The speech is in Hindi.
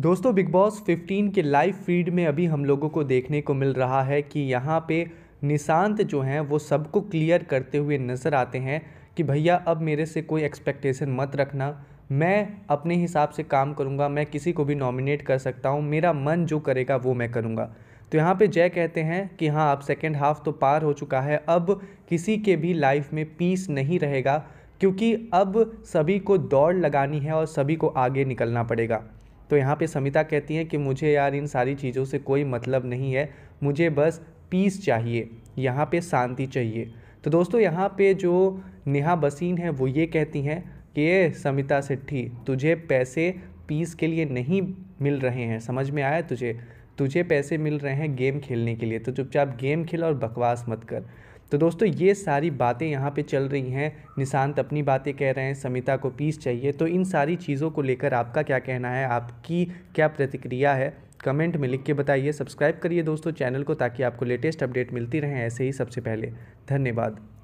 दोस्तों बिग बॉस 15 के लाइव फीड में अभी हम लोगों को देखने को मिल रहा है कि यहाँ पे निशांत जो हैं वो सबको क्लियर करते हुए नज़र आते हैं कि भैया अब मेरे से कोई एक्सपेक्टेशन मत रखना मैं अपने हिसाब से काम करूँगा मैं किसी को भी नॉमिनेट कर सकता हूँ मेरा मन जो करेगा वो मैं करूँगा तो यहाँ पे जय कहते हैं कि हाँ अब सेकेंड हाफ तो पार हो चुका है अब किसी के भी लाइफ में पीस नहीं रहेगा क्योंकि अब सभी को दौड़ लगानी है और सभी को आगे निकलना पड़ेगा तो यहाँ पे समिता कहती हैं कि मुझे यार इन सारी चीज़ों से कोई मतलब नहीं है मुझे बस पीस चाहिए यहाँ पे शांति चाहिए तो दोस्तों यहाँ पे जो नेहा बसीन है वो ये कहती हैं कि समिता सिट्ठी तुझे पैसे पीस के लिए नहीं मिल रहे हैं समझ में आया तुझे तुझे पैसे मिल रहे हैं गेम खेलने के लिए तो चुपचाप गेम खेल और बकवास मत कर तो दोस्तों ये सारी बातें यहाँ पे चल रही हैं निशांत अपनी बातें कह रहे हैं समिता को पीस चाहिए तो इन सारी चीज़ों को लेकर आपका क्या कहना है आपकी क्या प्रतिक्रिया है कमेंट में लिख के बताइए सब्सक्राइब करिए दोस्तों चैनल को ताकि आपको लेटेस्ट अपडेट मिलती रहें ऐसे ही सबसे पहले धन्यवाद